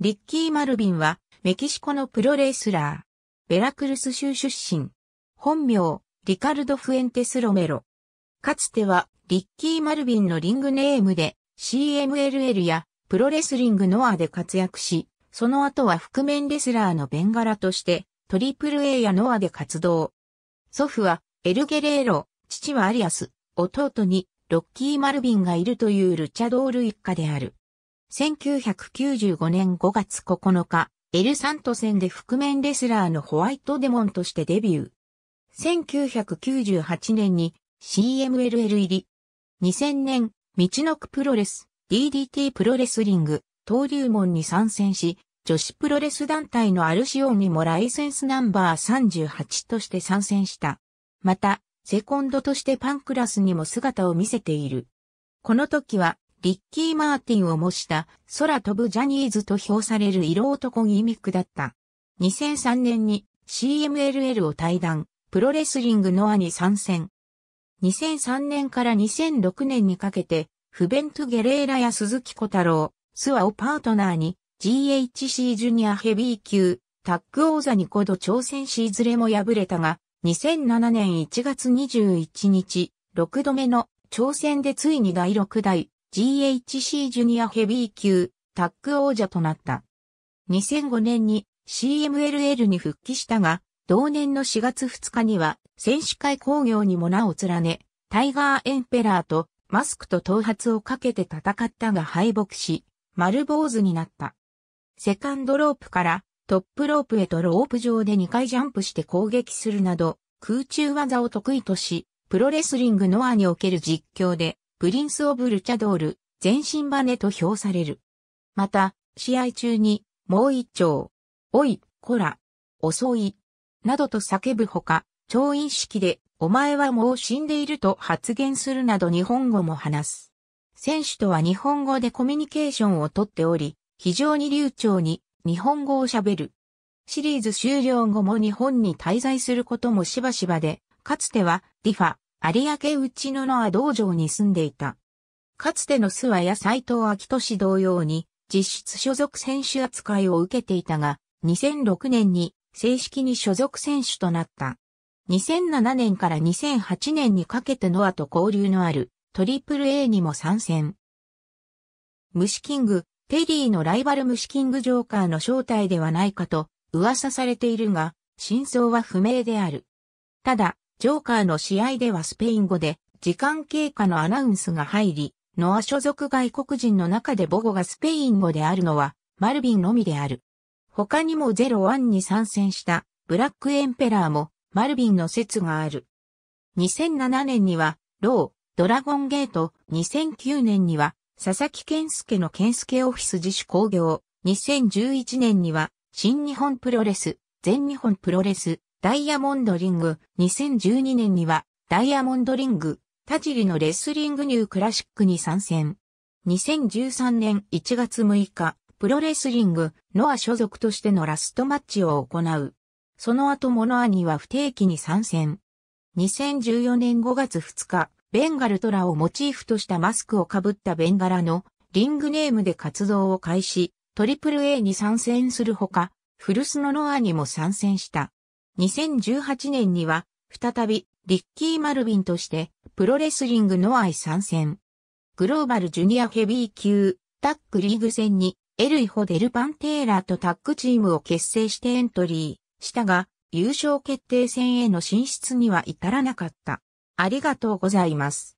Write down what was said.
リッキー・マルビンは、メキシコのプロレスラー。ベラクルス州出身。本名、リカルド・フエンテス・ロメロ。かつては、リッキー・マルビンのリングネームで、CMLL や、プロレスリングノアで活躍し、その後は覆面レスラーのベンガラとして、トリプル a やノアで活動。祖父は、エル・ゲレーロ、父はアリアス、弟に、ロッキー・マルビンがいるというルチャドール一家である。1995年5月9日、エルサント戦で覆面レスラーのホワイトデモンとしてデビュー。1998年に CMLL 入り。2000年、道のくプロレス、DDT プロレスリング、登竜門に参戦し、女子プロレス団体のアルシオンにもライセンスナンバー38として参戦した。また、セコンドとしてパンクラスにも姿を見せている。この時は、リッキー・マーティンを模した空飛ぶジャニーズと評される色男ギミックだった。2003年に CMLL を退団、プロレスリングノアに参戦。2003年から2006年にかけて、フベント・ゲレーラや鈴木小太郎、スワをパートナーに GHC ジュニアヘビー級、タッグ王座に5度挑戦しいずれも敗れたが、2007年1月21日、6度目の挑戦でついに第6代 GHC ジュニアヘビー級タッグ王者となった。2005年に CMLL に復帰したが、同年の4月2日には選手会工業にも名を連ね、タイガーエンペラーとマスクと頭髪をかけて戦ったが敗北し、丸坊主になった。セカンドロープからトップロープへとロープ上で2回ジャンプして攻撃するなど、空中技を得意とし、プロレスリングノアにおける実況でプリンス・オブ・ルチャドール、全身バネと評される。また、試合中に、もう一丁、おい、こら、遅い、などと叫ぶほか、調印式で、お前はもう死んでいると発言するなど日本語も話す。選手とは日本語でコミュニケーションをとっており、非常に流暢に日本語を喋る。シリーズ終了後も日本に滞在することもしばしばで、かつては、リファ、有明内野の阿道場に住んでいた。かつての諏訪や斎藤明俊同様に、実質所属選手扱いを受けていたが、2006年に正式に所属選手となった。2007年から2008年にかけてノアと交流のあるトリプル a にも参戦。虫キング、ペリーのライバル虫キングジョーカーの正体ではないかと噂されているが、真相は不明である。ただ、ジョーカーの試合ではスペイン語で時間経過のアナウンスが入り、ノア所属外国人の中で母語がスペイン語であるのはマルビンのみである。他にも01に参戦したブラックエンペラーもマルビンの説がある。2007年にはロー、ドラゴンゲート、2009年には佐々木健介の健介オフィス自主工業、2011年には新日本プロレス、全日本プロレス、ダイヤモンドリング、2012年には、ダイヤモンドリング、田尻のレスリングニュークラシックに参戦。2013年1月6日、プロレスリング、ノア所属としてのラストマッチを行う。その後モノアには不定期に参戦。2014年5月2日、ベンガルトラをモチーフとしたマスクをかぶったベンガラのリングネームで活動を開始、トリプル a に参戦するほか、ルスのノアにも参戦した。2018年には、再び、リッキー・マルビンとして、プロレスリングの愛参戦。グローバルジュニアヘビー級、タックリーグ戦に、エルイホ・デル・パンテーラーとタッグチームを結成してエントリーしたが、優勝決定戦への進出には至らなかった。ありがとうございます。